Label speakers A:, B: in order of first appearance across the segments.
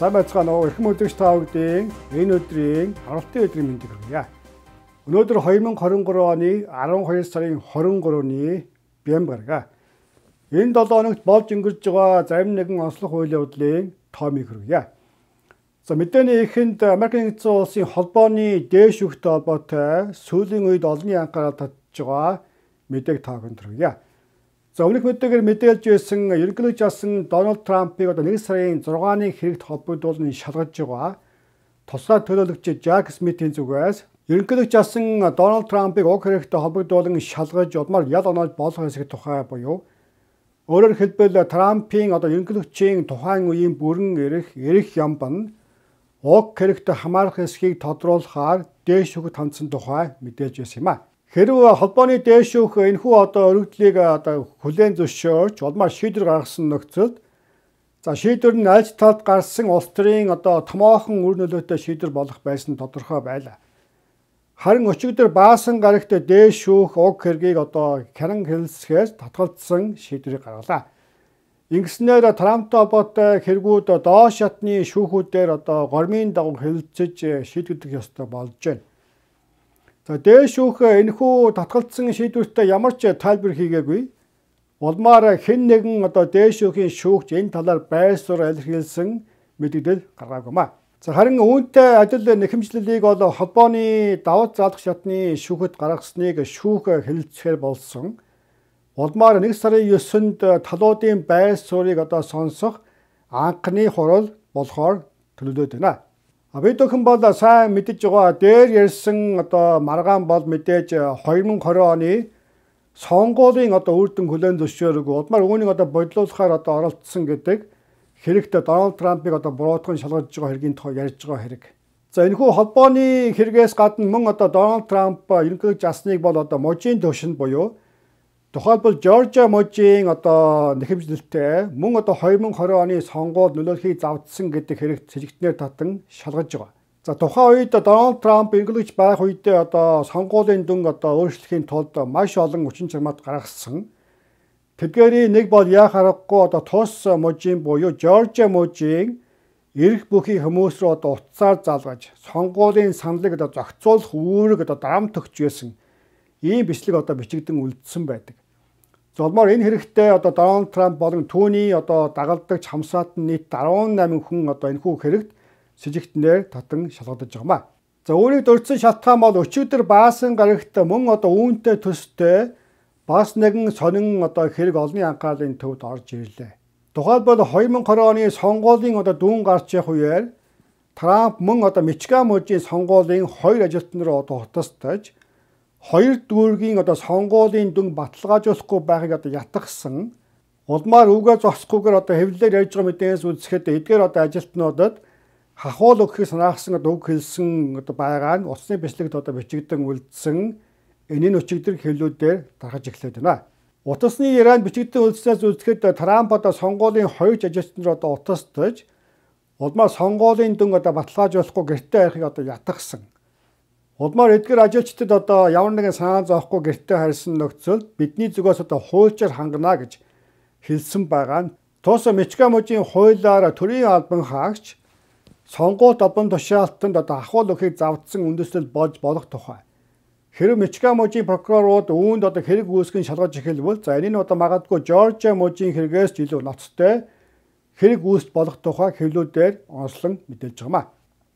A: Сайн байцгаана уу. Эрхэм өдрөгч та бүдийн энэ өдрийн харалтын өдрийн мэндийг хүргэе. Өнөөдөр 2023 оны 12 сарын 23-ны бям гарга. Энэ 7 хоногт болж өнгөрж байгаа зарим нэгэн онцлог хуулийн худлын тоомыг хүргэе. За мэдээний эхэнд Америкийн нэгдсэн улсын холбооны дээш өвхтэй холбоотой сүүлийн үед олонний анхаарал татж байгаа мэдээг таахан төргөе. За өмнөх мэдээгээр мэдээлж байсан ерөнхийлөгч болсон Дональд Трампыг одоо 1 сарын 6-ны хэрэгт холбогдуулан шалгаж байгаа. Тусгай төлөөлөгч Жак Смитийн зүгээс ерөнхийлөгч болсон Дональд Трампыг уг хэрэгт холбогдуулан шалгаж улмаар ял оноож болох хэсэг тухай буюу өөрөөр хэлбэл Трампийн одоо ерөнхийлөгчийн тухайн үеийн бүрэн эрх эрх ямбан уг хэрэгт хамаарах хэсгийг тодруулахаар дээш хөгт хандсан тухай мэдээж байсан юм аа. Хэрвээ холбооны дээшүүх энэхүү одоо өргөдлийг одоо хүлээн зөвшөөрч улмаар шийдвэр гаргасан нөхцөлд за шийдвэр нь аль талд гарсан улс төрийн одоо томоохон үр нөлөөтэй шийдвэр болох байсан тодорхой байлаа. Харин өчигдөр баасан гарагт дээшүүх уг хэргийг одоо хянан хэлсгээс татгалцсан шийдвэрийг гаргалаа. Ингэснээр Трампт обоотой хэрэгүүд доош шатны шүүхүүдээр одоо гормын дагуу хэлэлцэж шийдэгдэх ёстой болж байна. За дээш өөх энэхүү татгалцсан шийдвэртээ ямар ч тайлбар хийгээгүй. Улмаар хэн нэгэн одоо дээш өхийн шүүгч энэ талаар байсур илэрхийлсэн мэдээлэл гаргаагүй маа. За харин үүнтэй адил нэхэмжлэлийг бол холбооны давуу залах шатны шүүхэд гаргасныг шүүх хэлэлцэхээр болсон. Улмаар 1 сарын 9-нд талуудын байр суурийг одоо сонсох анхны хурал болохоор төлөвлөд байна. А бид өхөн бол сайн мэдж байгаа дээр ярьсан одоо маргаан бол мэдээж 2020 э, оны сонгуулийн одоо үр дүн хүлээн зөвшөөрөг удмаар үүнийг одоо бодлуулахаар одоо оролцсон гэдэг хэрэгтэй Дональд Трампыг одоо буруутган шалгаж байгаа хэргийн тухай ярьж байгаа хэрэг. За энэхүү холбооны хэрэгээс гадна мөн одоо Дональд Трамп э, ерөнхий засныг бол одоо можийн төвшөнд буюу Тухайлбал Жоржа Можийн одоо нэхэмжлэлтэй мөн одоо 2020 оны сонгуульд нөлөөлөхийг завдсан гэдэг хэрэгт сэжигтнээр татан шалгаж байгаа. За тухайн үед Дональд Трамп инглиш байх үедээ одоо сонгуулийн дүн одоо өөрчлөхийн тулд маш олон хүчин чармаад гаргасан. Тэдгээрийн нэг бол яа харахгүй одоо тус Можийн буюу Жоржа Можийн эрх бүхий хүмүүс рүү одоо утсаар залгаж сонгуулийн саналыг одоо зохицуулах үүрэг одоо дарамт өгч байсан ийм бичлэг одоо бичигдэн үлдсэн байдаг. Золмоор энэ хэрэгтэй одоо Дональд Трамп болон түүний одоо дагалдаг чамсаат нь нийт 18 хүн одоо энэхүү хэрэгт с ิจ гтнээр татан шалгадаж байгаа юм. За өөрийг дөрцөн шалтгаан бол өчигдөр баасан гарагт мөн одоо үүнтэй төстэй бас нэгэн сонин одоо хэрэг олны анхаалын төвд орж ирлээ. Тухайлбал 2020 оны сонгуулийн одоо дүүн гарч явах үеэр Трамп мөн одоо Мичиган мужийн сонгуулийн хоёр ажилтнаар одоо хутастаж хоёр дүүргийн одоо сонгуулийн дүн баталгаажуулахгүй байхыг одоо ятгахсан улмаар үгээ зогсохгүйгээр одоо хэвлэлээр ярьж байгаа мэдээс үзэхэд эдгээр одоо ажилтнуудад хахуул өгөхийг санаахсан одоо үг хэлсэн одоо байгаа нь усны бэлтгэгт одоо бичигдэн үлдсэн энийн өчигдөр хэллүүдээр тархаж эхлэв гэнэ. Утасны Иран бичигдэн үлдснээс үзэхэд Трамп одоо сонгуулийн хоёр ажилтнууд одоо утасдаж улмаар сонгуулийн дүн одоо баталгаажуулахгүй гэртээ арихыг одоо ятгахсан Улмаар эдгээр ажилчдад одоо ямар нэгэн санаа зоохгүй гэртээ харьсан нөхцөлд бидний зүгээс одоо хуульчаар хангана гэж хэлсэн байгаа нь Туусаа Мичкамужийн хуулиар төрийн албан хаагч сонгуульд албан тушаалтанд одоо ахуул өгөхийг завдсан үндэслэл болж болох тухай. Хэрэг Мичкамужийн прокурорууд үүнд одоо хэрэг үүсгэн шалгаж эхэлвэл за энэ нь одоо магадгүй Жоржиа мужийн хэрэгээс ч илүү ноцтой хэрэг үүсч болох тухай хэвлүүдээр онцлон мэдээлж байгаамаа.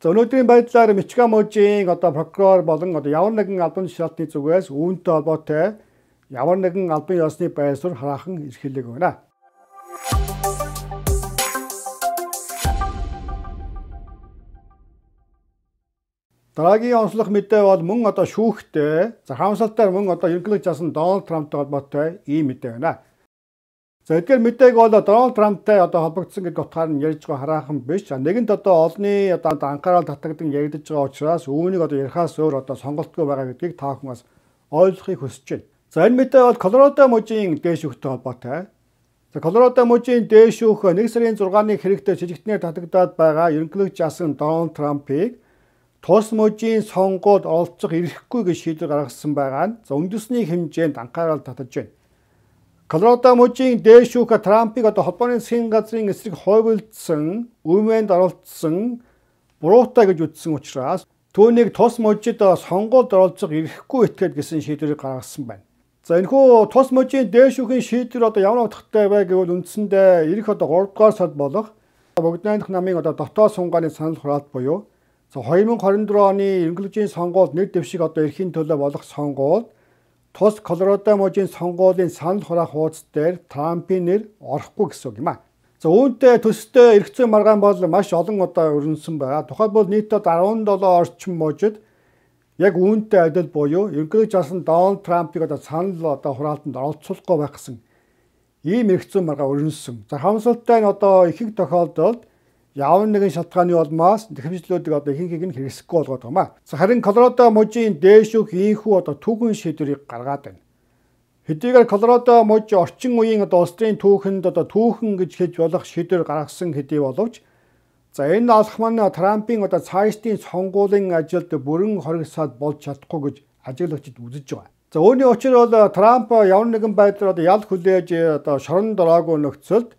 A: За өнөөдрийн байдлаар Мичигаможийн одоо прокурор болон одоо ямар нэгэн албан тушаалтны зүгээс үүнтэй холбоотой ямар нэгэн албан ёсны байр суурь хараахан эрхэлэг байна. Дараагийн онцлог мэдээ бол мөн одоо шүүхтэй за харамсалтай мөн одоо ерөнхийлөг жасан Дональд Трамптай холбоотой ийм мэдээ байна. За эдгээр мэдээг бол Дональд Трамптай одоо холбогдсон гэдэг утгаар нь ярьж байгаа хараахан биш. Нэгэнт одоо олны одоо анхаарал татагдсан яригдж байгаа учраас үүнийг одоо ярихаас өөр одоо сонголтгүй байгаа гэдгийг та хүмүүс ойлгохыг хүсэж байна. За энэ мэдээ бол Колорадо мужийн дээш өвтэй холбоотой. За Колорадо мужийн дээш өөх 1 сарын 6-ны хэрэгтэй шижигтнээр татагдаад байгаа ерөнхийлөгч асан Дональд Трампыг тус мужийн сонгуульд оролцох эрхгүй гэж шийдэл гаргасан байгаа нь за үндэсний хэмжээнд анхаарал татаж байна. Колорадо мужийн дээшүүх Трампыг одоо холбооны засгийн газрын эсрэг хойгуулсан, өвмөнд оролцсон буруутай гэж үзсэн учраас түүнийг тус мужид сонгуульд оролцох эрхгүй итгээд гэсэн шийдвэрийг гаргасан байна. За энэхүү тус мужийн дээшүүхийн шийдвэр одоо ямар утгатай вэ гэвэл үндсэндээ ирэх одоо 3 дугаар сард болох богд найдах намын одоо дотоод сунгааны санал хураалт буюу 2024 оны ерөнхийлөгчийн сонгуульд нэг дэвшиг одоо эрхийн төлөө болох сонгуульд Тус Колорадо мужийн сонгуулийн санал хураах хуудас дээр Трампын нэр орохгүй гэсэн үг юм а. За үүнтэй төстэй эргэцэн маргаан бол маш олон удаа өрнөсөн байгаа. Тухайлбал нийтдээ 17 орчим мужид яг үүнтэй адил буюу ерөнхийдөө жасан Дональд Трампыг одоо санал одоо хураалтанд оролцуулахгүй байх гэсэн ийм эргэцэн маргаа өрнөсөн. За хамсалтай нь одоо ихэнх тохиолдолд явн нэгэн шалтгааны улмаас нэхэмжлүүдийг одоо ихэнхийг нь хэрэгсэхгүй болгоод байгаа юм аа. Харин Колорадо мужийн дээшүүх ийхүү одоо түүхэн шийдвэрийг гаргаад байна. Хэдийгээр Колорадо мужи орчин үеийн одоо улсын түүхэнд одоо түүхэн гэж хэлж болох шийдвэр гаргасан хэдий боловч за энэ алхам нь Трампийн одоо цаашдын сонгуулийн ажилд бүрэн хоригдсаад болж чадахгүй гэж ажиглагчид үзэж байгаа. За үүний учир бол Трамп явн нэгэн байдлаар одоо ял хүлээж одоо шорон дороогүй нөхцөлд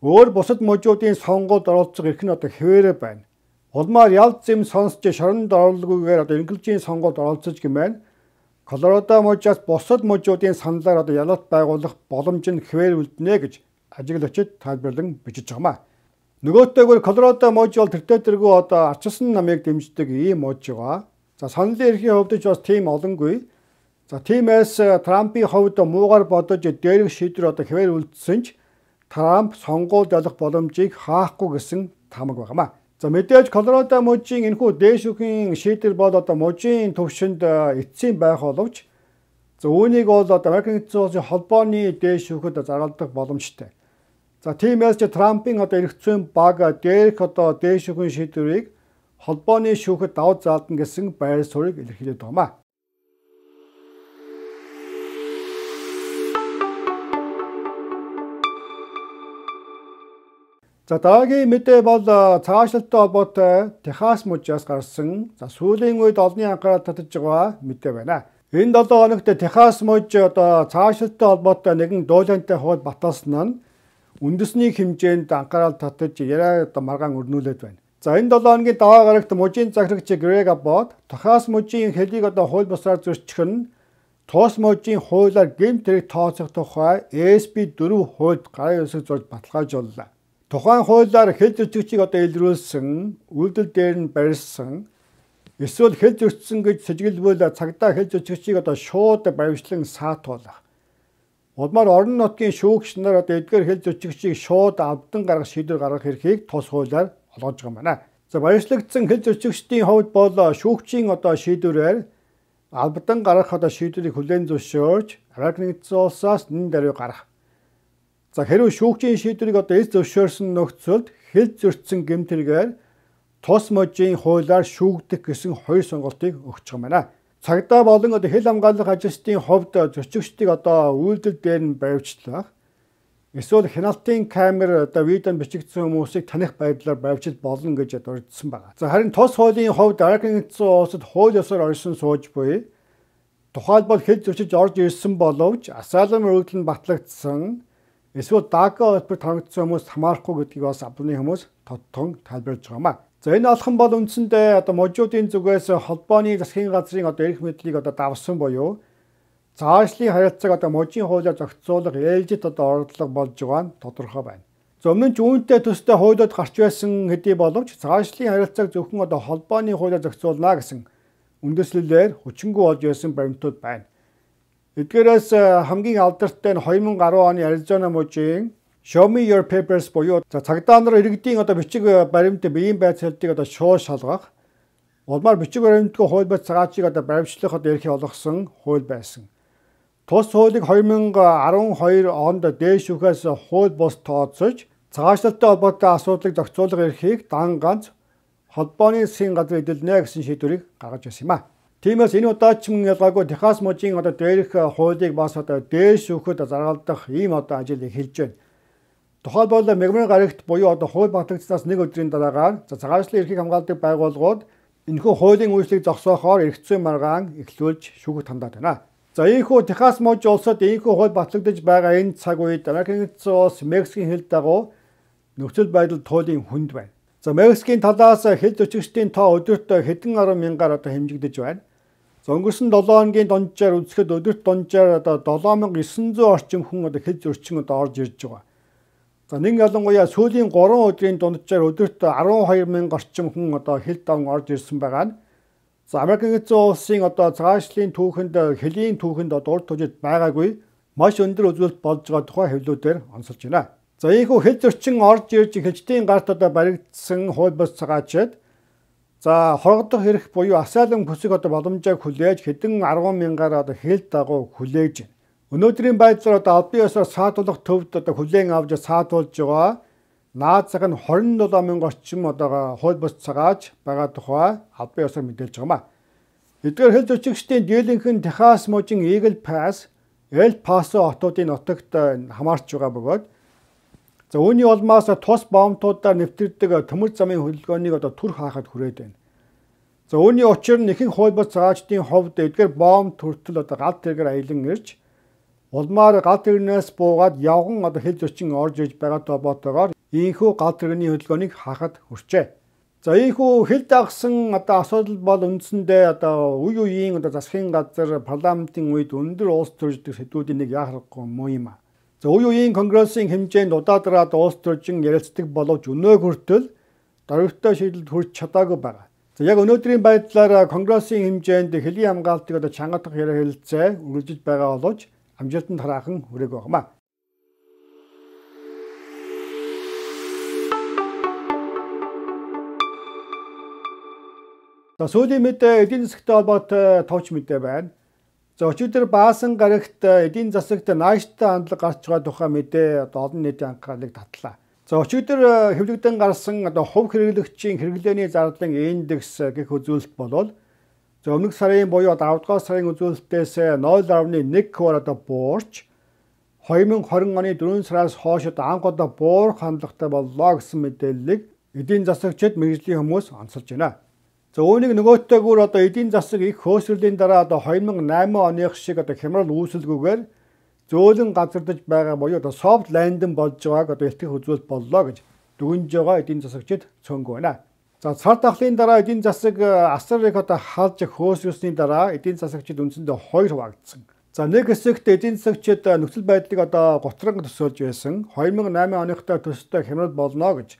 A: Өөр бусад можуудын сонгуульд оролцох эрх нь одоо хэвээрээ байна. Улмаар ялц зэм сонсч шоронд оролцоогүйгээр одоо ингэлжийн сонгуульд оролцож гэмээр Колорадо можоос бусад можуудын саналаар одоо ялалт байгуулах боломж нь хэвээр үлднэ гэж ажиглалчид тайлбарлан бичиж байгаамаа. Нөгөөтэйгээр Колорадо мож бол тэртээ тэргүй одоо арчсан намыг дэмждэг ийм мож байгаа. За сонлын эрхийн хувьд ч бас тийм олонгүй. За тиймээс Трампын хувьд муугар бодож дээрх шийдвэр одоо хэвээр үлдсэн ч Трамп сонгуульд ялах боломжийг хаахгүй гэсэн тамаг байгаамаа. За мэдээж Колорадо мужийн энэхүү дээш үхийн шийдэл бол одоо мужийн төвшөнд эцсийн байх боловч за үүнийг бол одоо Америкийн хэдэн улсын холбооны дээш үхэд зарладаг боломжтой. За тиймээс ч Трампын одоо эрх зүйн баг дээрх одоо дээш үхийн шийдвэрийг холбооны шүүхэд давж заалдна гэсэн байр суурийг илэрхийлээд байна. За дараагийн мэдээ бол цаашлалтай холбоотой Техас мужаас гарсан за сүүлийн үед олонний анхаарал татаж байгаа мэдээ байна. Энэ 7 хоногт Техас муж одоо цаашлалтай холбоотой нэгэн дуулантай хууль баталсан нь үндэсний хэмжээнд анхаарал татаж яриа одоо маргаан өрнүүлээд байна. За энэ 7 хоногийн даваа гарагт мужийн захирагч Грег Аббот Техас мужийн хөлийг одоо хууль бусаар зөрчих нь Тус мужийн хуулиар гэмт хэрэг тооцох тухай ESP 4 хуульд гарын үсэг зурж баталгаажууллаа. Тухайн хуулиар хэл зөрчигчийг одоо илрүүлсэн, үйлдэл дээр нь барьсан эсвэл хэл зөрчсөн гэж сэжиглбэл цагдаа хэл зөрчигчийг одоо шууд баримтлан саатуулах. Улмаар орон нутгийн шүүгч нар одоо эдгээр хэл зөрчигчийг шууд авдан гаргах шийдвэр гаргах эрхийг тус хуулиар олгож байгаа юм байна. За баяжлагдсан хэл зөрчигчдийн хувьд бол шүүгчийн одоо шийдвэрээр албадан гарах одоо шийдвэрийг хүлээн зөвшөөрч Америкийн улсаас нэн даруй гарах За хэрвээ шүүгчийн шийдвэрийг одоо эс зөвшөөрсөн нөхцөлд хэл зөрчсөн гэмтэргээр тус можийн хуулиар шүүгдэх гэсэн хоёр сонголтыг өгч байгаа юм байна. Цагдаа болон одоо хэл хамгаалах ажилчдын хувьд зөрчигчдийг одоо үйлдэл дээр нь баривчлах эсвэл хяналтын камер одоо видеонд бичигдсэн хүмүүсийг таних байдлаар баривчил болно гэж урьдсан байна. За харин тус хуулийн хувьд Аракин хэдсэн улсад хууль ёсоор орсон сууж буй тухайлбал хэл зөрчиж орж ирсэн боловч асаалын өргөдөл нь батлагдсан Эсвэл Дака холбогд харагдсан хүмүүс хамаарахгүй гэдгийг бас албаны хүмүүс тодтон тайлбарж байгаа юм аа. За энэ олхон бол үндсэндээ одоо можуудын зүгээс холбооны засгийн газрын одоо эрх мэдлийг одоо давсан буюу заашлын харилцааг одоо можийн хуулиар зохицуулах ээлжит одоо ордлого болж байгаа нь тодорхой байна. Зөвнөн ч үүнтэй төстэй хуулиуд гарч байсан хэдий боловч цаашлын харилцааг зөвхөн одоо холбооны хуулиар зохицуулна гэсэн үндэслэлээр хүчингү болж байсан баримтууд байна. Эдгээрээс э, хамгийн алдартай нь 2010 оны Arizona мужийн Show me your papers буюу цагдаа нар иргэдийн одоо бичиг э, баримт биеийн байц хэлтийг одоо шууд шалгах улмаар бичиг баримтгүй хууль бац цагаачийг одоо баримтлах одоо эрхийг олгосон хууль байсан. Тус хуулийг 2012 онд дээш үхээс хууль бус тооцож цагаачлалтай холбоотой асуудлыг зохицуулах эрхийг дан ганц холбооны сийн газар эдэлнэ гэсэн шийдвэрийг гаргаж ирсэн юм а. Тиймээс энэ удаачин ялгаагүй Техас мужийн одоо дээрх хуулийг бас одоо дээш өөхөд заргалдах ийм одоо ажлыг хэлж байна. Тухайлбал мэгмрийн гарагт буюу одоо хууль батлагдсанаас нэг өдрийн дараагаар за цагаачлалын эрхийг хамгаалдаг байгууллагууд энэхүү хуулийн үйлчлэгийг зогсоохоор эргэцүү маргаан эхлүүлж шүүхэд хандаад байна. За ийхүү Техас мужи улсад ийхүү хууль батлагдж байгаа энэ цаг үед Америкийн нэгдсэн улс Мексикийн хил дагуу нөхцөл байдал туулын хүнд байна. За Мексикийн талаас хил зөчгчдийн тоо өдөрт хэдэн 10 мянгаар одоо хэмжигдэж байна. За өнгөрсөн 7 хоногийн дунджаар үзэхэд өдөрт дунджаар одоо 7900 орчим хүн одоо хэд зөрчин одоо орж ирж байгаа. За нэг ялангуяа сүүлийн 3 өдрийн дунджаар өдөрт 12000 орчим хүн одоо хэл давн орж ирсэн байгаа нь. За Америк нэгдсэн улсын одоо цаашлын түүхэнд хэлийн түүхэнд одоо урд төжид байгаагүй маш өндөр үзүүлэлт болж байгаа тухай хэвлүүдээр онцолж байна. За ийхүү хэл зөрчин орж ирж эхэлжтийн гарт одоо баригдсан хууль бус цагаачд За хоргодох хэрэг буюу асайлам хүсэг одоо боломжийг хүлээж хэдэн 10 мянгаар одоо хэл дагуу хүлээж байна. Өнөөдрийн байдлаар одоо албан ёсоор саатуулах төвд одоо хүлээн авч саатуулж байгаа наад зах нь 27 мянга орчим одоо хууль бус цагааж байгаа тухай албан ёсоор мэдээлж байгаа юм. Эдгээр хэл зөрчигчдийн дийлэнх нь Техас мужийн Eagle Pass, El Paso хотуудын нутагт э, хамаарч байгаа бөгөөд За үүний улмаас тус бомтуудаар нэвтрдэг төмөр замын хөдөлгөөнийг одоо түр хаахад хүрээд байна. За үүний учир нь ихэнх хууль бус заачдын ховд эдгээр бом төртөл одоо гал тэргээр аялан ирж улмаар гал тэрнээс буугаад явган одоо хэл зөчин орж иж байгаа тоботоогоор ийхүү гал тэрний хөдөлгөөнийг хаахад хүрчээ. За ийхүү хил дагсан одоо асуудал бол үндсэндээ одоо үе үеийн одоо засгийн газар парламентын үед өндөр улс төрждөг сэдвүүдийн нэг яхахгүй муу юм а. Зөв үеийн конгрессын хэмжээнд удаадраад улс төржин ярилцдаг боловч өнөөг хүртэл дөрвөлтөө шийдэлд хүрч чадаагүй байна. За яг өнөөдрийн байдлаар конгрессын хэмжээнд хэлийн хамгаалтыг одоо чангадах яриа хэлэлцээ үргэлжлэж байгаа боловч амжилтанд хараахан хүрээг байна. За сүүлийн мэдээ эдийн засгийн холбоотой товч мэдээ байна. За өчигдөр Баасан гарагт э, эдийн засагт нааштай хандлага гарч байгаа тухай мэдээ одоо олон нийтийн анхаарлыг татлаа. За өчигдөр э, хэвлэгдэн гарсан одоо хувь хэрэглэгчийн хэрэглээний зардлын индекс э, гэх үзүүлэлт болвол за өмнөх сарын буюу 5 дугаар сарын үзүүлэлтээс 0.1 хувиар одоо буурч 2020 оны 4 сараас хойш анх одоо буурах хандлагатай боллоо гэсэн мэдээллийг эдийн засагчид мэрэгжлийн хүмүүс онцолж байна. За үүнийг нөгөөтэйгүүр одоо эдийн засаг их хөөсрөлийн дараа одоо 2008 оных шиг одоо хямрал үүсэлгүйгээр зөөлөн газардж байгаа буюу одоо soft landing болж байгааг одоо илтгэх үзүүлэлт боллоо гэж дүгнж байгаа эдийн засагчид цөөнгөө байна. За цар тахлын дараа эдийн засаг э, асар их одоо халж хөөсрүүлсний дараа эдийн засагчид үндсэндээ хоёр хуваагдсан. За нэг хэсэгт эдийн засагчид э, нөхцөл байдлыг одоо гутран төсөөлж байсан 2008 оныхтой төстэй хямрал болно гэж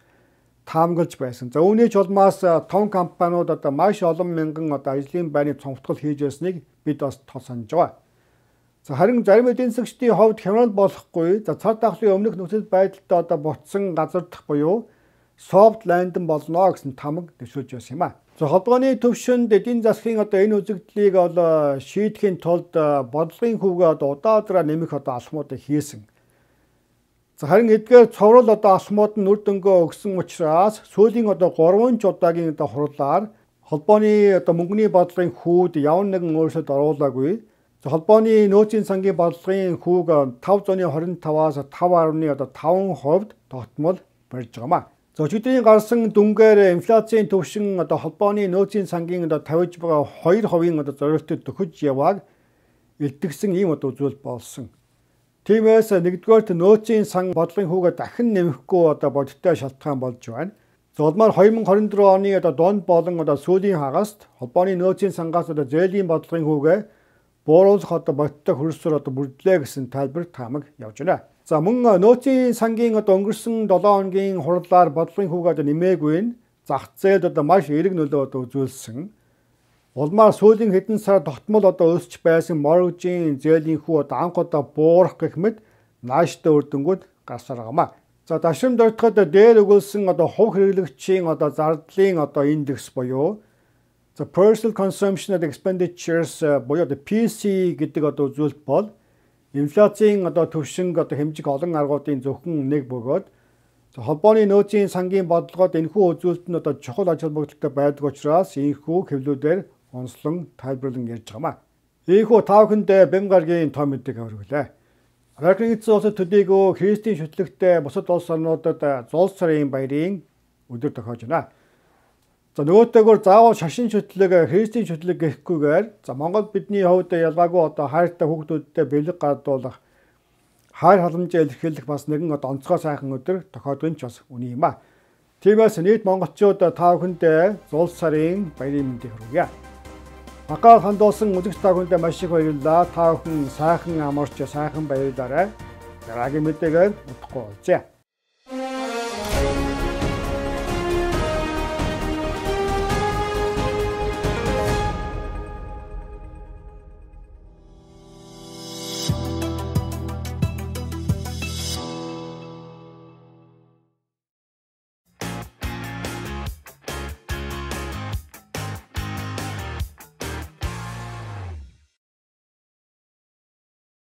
A: таамаглаж байсан. За үүний ч улмаас том компаниуд одоо маш олон мянган одоо ажлын байрны цомтгол хийж байсныг бид бас тод санаж байгаа. За харин зарим эдийн засгийн хувьд хямрал болохгүй за цар тахлын өмнөх нөхцөл байдалтай одоо бутсан газар дах буюу soft landing болно гэсэн тамаг төсөөлж байсан юм а. За холбооны төвшөнд эдийн засгийн одоо энэ үзэгдлийг ол шийдэхин тулд бодлогын хөвгөө одоо удаадра нэмэх одоо алхмуудыг хийсэн. За харин эдгээр цоврол одоо алмууд нь үр дөнгөө өгсөн учраас сүүлийн одоо 3 ч удаагийн одоо хурлаар холбооны одоо мөнгөний бодлогын хүүд явн нэгэн өөрчлөлт оруулаагүй. За холбооны нөөцийн сангийн бодлогын хүүг 5.25-аас 5.5% тогтмол барьж байгаамаа. За өчигдийн гарсан дүнгээр инфляцийн түвшин одоо холбооны нөөцийн сангийн одоо тавьж байгаа 2% одоо зорилттой төхөж явааг илтгэсэн ийм одоо зүйл болсон. Тиймээс нэгдүгээрт нөөцийн сан бодлогын хүүгээ дахин нэмэхгүй одоо бодиттой шалтгаан болж байна. За улмаар 2024 оны одоо донд болон одоо сүүлийн хагаст холбооны нөөцийн сангаас одоо зээлийн бодлогын хүүгээ бууруулах одоо бодиттой хөрсөр одоо бүрдлээ гэсэн тайлбар таамаг явж байна. За мөн э, нөөцийн сангийн одоо өнгөрсөн 7 хоногийн хурлаар бодлогын хүүгээ одоо нэмээгүй нь зах зээлд одоо маш эрг нөлөө одоо үзүүлсэн Улмаар сүүлийн хэдэн сар тогтмол одоо өсч байсан моргжийн зээлийн хүү одоо анх удаа буурах гэх мэт нааштай үрдэнгүүд гар саргамаа. За дашин дөртгөд дээр өгүүлсэн одоо хувь хэрэглэгчийн одоо зардлын одоо индекс буюу за personal consumption expenditures э, буюу одоо PC гэдэг одоо үзүүлэлт бол инфляцийн одоо төвшинг одоо хэмжиг олон аргуудын зөвхөн нэг бөгөөд За холбооны нөөцийн сангийн бодлогод энэхүү үзүүлэлт нь одоо чухал ач холбогдолтой байдаг учраас энэхүү хэвлүүдээр онцлон тайлбарлан ярьж байгаамаа. Ийхүү та бүхэнд Бямгаргийн том мэдээг хөрвүүлээ. Америкийн эцсийн улсад төдийгүй христийн шүтлэгтэй бусад улс орнуудад зулс сарын баярын өдөр тохиож байна. За нөгөөтэйгөр заавал шашин шүтлэг, христийн шүтлэг гэхгүйгээр за Монгол бидний хувьд ялгаагүй одоо хайртай хүүхдүүдтэй бэлэг гардуулах хайр халамжаа илэрхийлэх бас нэгэн одоо онцгой сайхан өдөр тохиож байна ч бас үний юм аа. Тиймээс нийт монголчууд та бүхэндээ зулс сарын баярын мэндийг хүргэе. Магаал хандуулсан үзэгч та бүхэндээ маш их баярлалаа. Та бүхэн сайхан амарч сайхан баярлаарай. Дараагийн мэдээгээр утгагүй болъё.